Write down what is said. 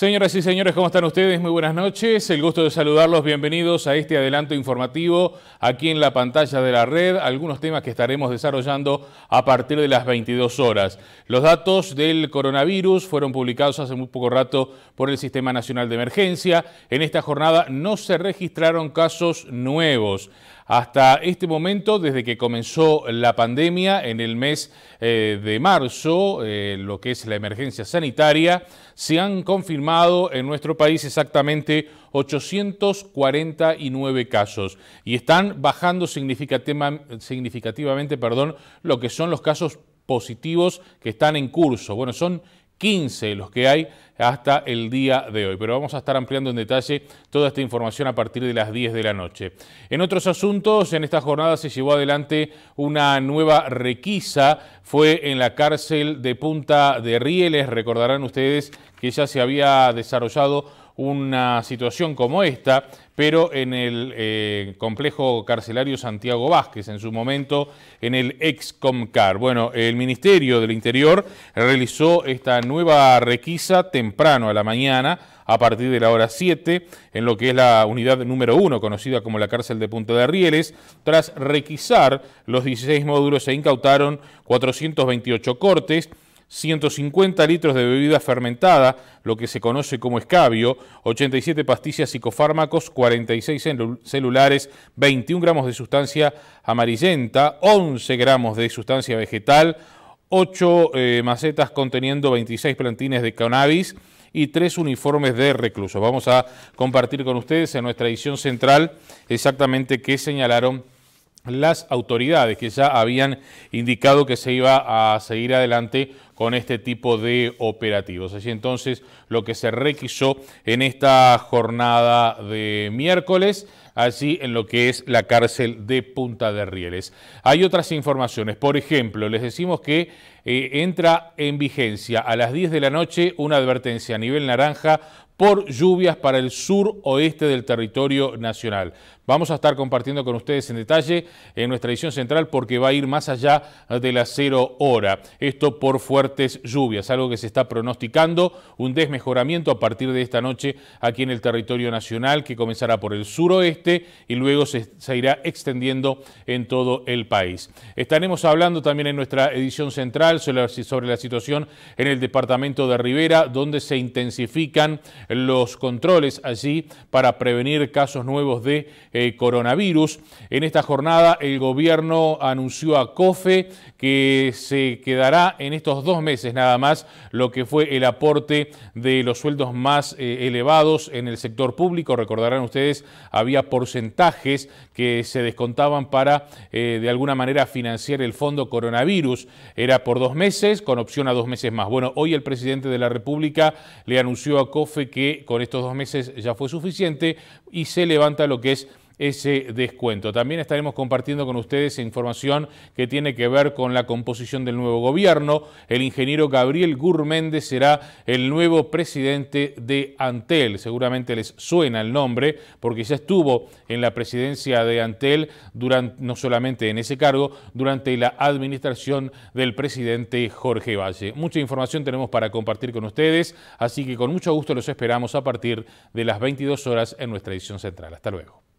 Señoras y señores, ¿cómo están ustedes? Muy buenas noches. El gusto de saludarlos. Bienvenidos a este adelanto informativo aquí en la pantalla de la red. Algunos temas que estaremos desarrollando a partir de las 22 horas. Los datos del coronavirus fueron publicados hace muy poco rato por el Sistema Nacional de Emergencia. En esta jornada no se registraron casos nuevos. Hasta este momento, desde que comenzó la pandemia en el mes eh, de marzo, eh, lo que es la emergencia sanitaria, se han confirmado en nuestro país exactamente 849 casos y están bajando significativamente perdón, lo que son los casos positivos que están en curso. Bueno, son 15 los que hay hasta el día de hoy. Pero vamos a estar ampliando en detalle toda esta información a partir de las 10 de la noche. En otros asuntos, en esta jornada se llevó adelante una nueva requisa. Fue en la cárcel de Punta de Rieles. Recordarán ustedes que ya se había desarrollado una situación como esta, pero en el eh, complejo carcelario Santiago Vázquez, en su momento en el excomcar. Bueno, el Ministerio del Interior realizó esta nueva requisa temprano a la mañana, a partir de la hora 7, en lo que es la unidad número 1, conocida como la cárcel de Punta de Rieles. Tras requisar los 16 módulos se incautaron 428 cortes, 150 litros de bebida fermentada, lo que se conoce como escabio, 87 pastillas psicofármacos, 46 celulares, 21 gramos de sustancia amarillenta, 11 gramos de sustancia vegetal, 8 eh, macetas conteniendo 26 plantines de cannabis y 3 uniformes de reclusos. Vamos a compartir con ustedes en nuestra edición central exactamente qué señalaron las autoridades que ya habían indicado que se iba a seguir adelante con este tipo de operativos. Así entonces lo que se requisó en esta jornada de miércoles, así en lo que es la cárcel de Punta de Rieles. Hay otras informaciones, por ejemplo, les decimos que eh, entra en vigencia a las 10 de la noche una advertencia a nivel naranja por lluvias para el sur oeste del territorio nacional. Vamos a estar compartiendo con ustedes en detalle en nuestra edición central porque va a ir más allá de la cero hora. Esto por fuerte lluvias, algo que se está pronosticando, un desmejoramiento a partir de esta noche aquí en el territorio nacional que comenzará por el suroeste y luego se, irá extendiendo en todo el país. Estaremos hablando también en nuestra edición central sobre la, situación en el departamento de Rivera, donde se intensifican los controles allí para prevenir casos nuevos de eh, coronavirus. En esta jornada el gobierno anunció a COFE que se quedará en estos dos meses nada más lo que fue el aporte de los sueldos más eh, elevados en el sector público. Recordarán ustedes, había porcentajes que se descontaban para eh, de alguna manera financiar el fondo coronavirus. Era por dos meses, con opción a dos meses más. Bueno, hoy el presidente de la República le anunció a COFE que con estos dos meses ya fue suficiente y se levanta lo que es ese descuento. También estaremos compartiendo con ustedes información que tiene que ver con la composición del nuevo gobierno. El ingeniero Gabriel Gurméndez será el nuevo presidente de Antel. Seguramente les suena el nombre porque ya estuvo en la presidencia de Antel, durante, no solamente en ese cargo, durante la administración del presidente Jorge Valle. Mucha información tenemos para compartir con ustedes, así que con mucho gusto los esperamos a partir de las 22 horas en nuestra edición central. Hasta luego.